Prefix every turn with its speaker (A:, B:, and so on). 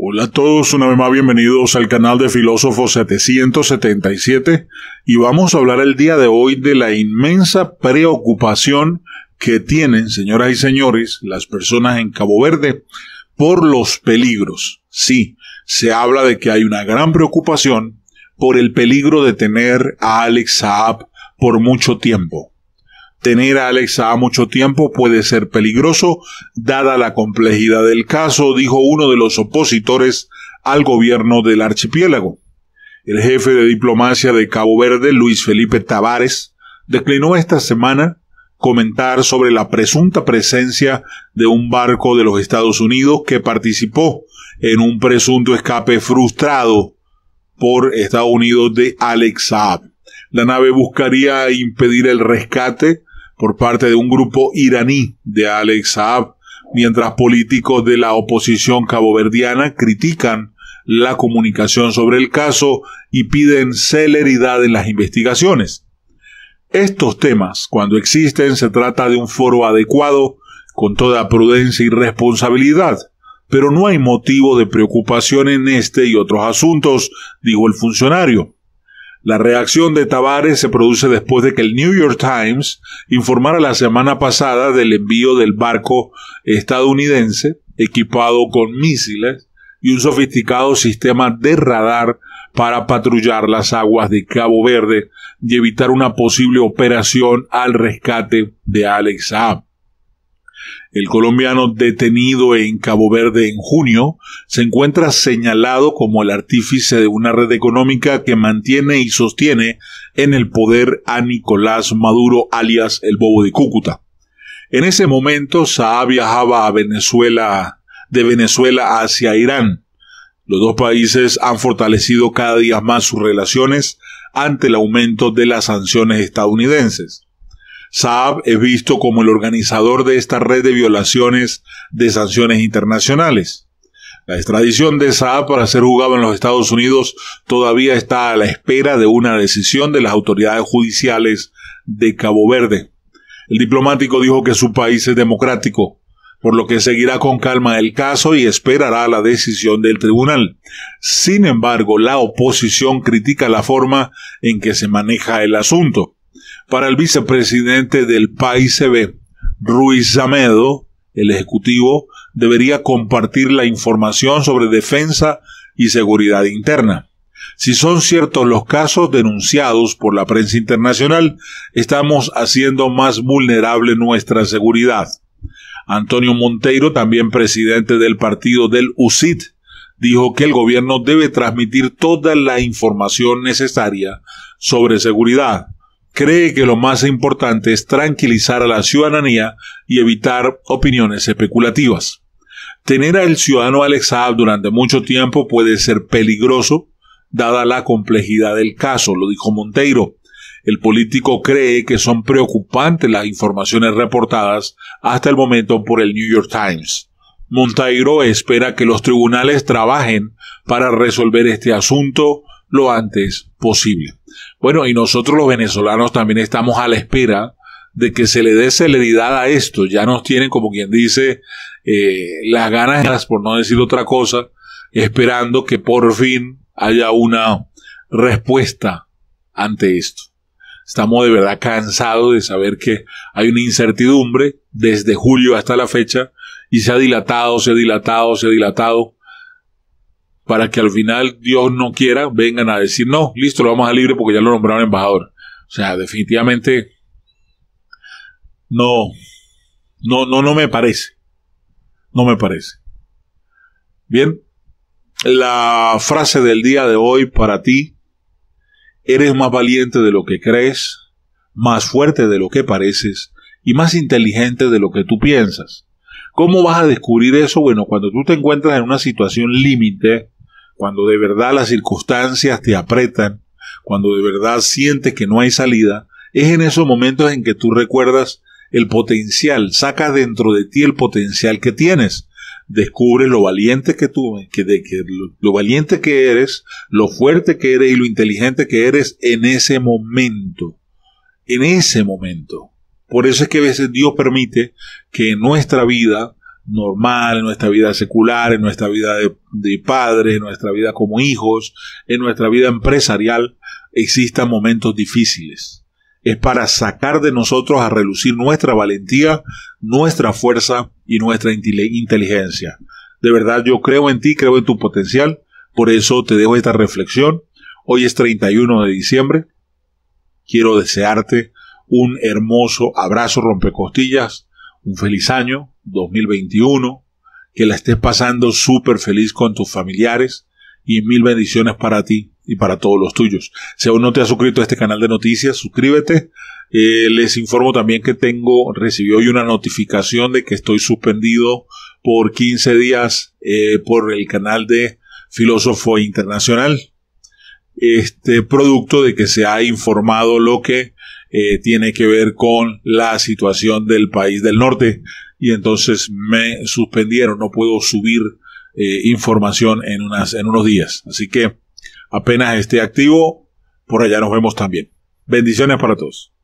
A: Hola a todos, una vez más bienvenidos al canal de Filósofo 777 y vamos a hablar el día de hoy de la inmensa preocupación que tienen, señoras y señores, las personas en Cabo Verde por los peligros. Sí, se habla de que hay una gran preocupación por el peligro de tener a Alex Saab por mucho tiempo. Tener a Alexa a mucho tiempo puede ser peligroso, dada la complejidad del caso, dijo uno de los opositores al gobierno del archipiélago. El jefe de diplomacia de Cabo Verde, Luis Felipe Tavares, declinó esta semana comentar sobre la presunta presencia de un barco de los Estados Unidos que participó en un presunto escape frustrado por Estados Unidos de Alex Saab. La nave buscaría impedir el rescate por parte de un grupo iraní de Alex Saab, mientras políticos de la oposición caboverdiana critican la comunicación sobre el caso y piden celeridad en las investigaciones. Estos temas, cuando existen, se trata de un foro adecuado, con toda prudencia y responsabilidad, pero no hay motivo de preocupación en este y otros asuntos, dijo el funcionario. La reacción de Tavares se produce después de que el New York Times informara la semana pasada del envío del barco estadounidense equipado con misiles y un sofisticado sistema de radar para patrullar las aguas de Cabo Verde y evitar una posible operación al rescate de Alex Saab. El colombiano detenido en Cabo Verde en junio se encuentra señalado como el artífice de una red económica que mantiene y sostiene en el poder a Nicolás Maduro alias el Bobo de Cúcuta. En ese momento Saab viajaba a Venezuela, de Venezuela hacia Irán. Los dos países han fortalecido cada día más sus relaciones ante el aumento de las sanciones estadounidenses. Saab es visto como el organizador de esta red de violaciones de sanciones internacionales. La extradición de Saab para ser juzgado en los Estados Unidos todavía está a la espera de una decisión de las autoridades judiciales de Cabo Verde. El diplomático dijo que su país es democrático, por lo que seguirá con calma el caso y esperará la decisión del tribunal. Sin embargo, la oposición critica la forma en que se maneja el asunto. Para el vicepresidente del PAICB, Ruiz Zamedo el Ejecutivo debería compartir la información sobre defensa y seguridad interna. Si son ciertos los casos denunciados por la prensa internacional, estamos haciendo más vulnerable nuestra seguridad. Antonio Monteiro, también presidente del partido del UCIT, dijo que el gobierno debe transmitir toda la información necesaria sobre seguridad, cree que lo más importante es tranquilizar a la ciudadanía y evitar opiniones especulativas. Tener al ciudadano Alex durante mucho tiempo puede ser peligroso, dada la complejidad del caso, lo dijo Monteiro. El político cree que son preocupantes las informaciones reportadas hasta el momento por el New York Times. Monteiro espera que los tribunales trabajen para resolver este asunto lo antes posible. Bueno, y nosotros los venezolanos también estamos a la espera de que se le dé celeridad a esto. Ya nos tienen, como quien dice, eh, las ganas, por no decir otra cosa, esperando que por fin haya una respuesta ante esto. Estamos de verdad cansados de saber que hay una incertidumbre desde julio hasta la fecha y se ha dilatado, se ha dilatado, se ha dilatado para que al final, Dios no quiera, vengan a decir, no, listo, lo vamos a libre porque ya lo nombraron embajador. O sea, definitivamente, no, no, no, no me parece. No me parece. Bien, la frase del día de hoy para ti, eres más valiente de lo que crees, más fuerte de lo que pareces y más inteligente de lo que tú piensas. ¿Cómo vas a descubrir eso? Bueno, cuando tú te encuentras en una situación límite, cuando de verdad las circunstancias te apretan, cuando de verdad sientes que no hay salida, es en esos momentos en que tú recuerdas el potencial, sacas dentro de ti el potencial que tienes, descubres lo valiente que tú, que, de, que lo, valiente que eres, lo fuerte que eres y lo inteligente que eres en ese momento, en ese momento. Por eso es que a veces Dios permite que en nuestra vida normal, en nuestra vida secular, en nuestra vida de, padres, en nuestra vida como hijos, en nuestra vida empresarial, existan momentos difíciles. Es para sacar de nosotros a relucir nuestra valentía, nuestra fuerza y nuestra inteligencia. De verdad, yo creo en ti, creo en tu potencial. Por eso te dejo esta reflexión. Hoy es 31 de diciembre. Quiero desearte un hermoso abrazo rompecostillas un feliz año 2021, que la estés pasando súper feliz con tus familiares y mil bendiciones para ti y para todos los tuyos. Si aún no te has suscrito a este canal de noticias, suscríbete. Eh, les informo también que tengo, recibí hoy una notificación de que estoy suspendido por 15 días eh, por el canal de Filósofo Internacional. Este producto de que se ha informado lo que eh, tiene que ver con la situación del país del norte y entonces me suspendieron, no puedo subir eh, información en, unas, en unos días. Así que apenas esté activo, por allá nos vemos también. Bendiciones para todos.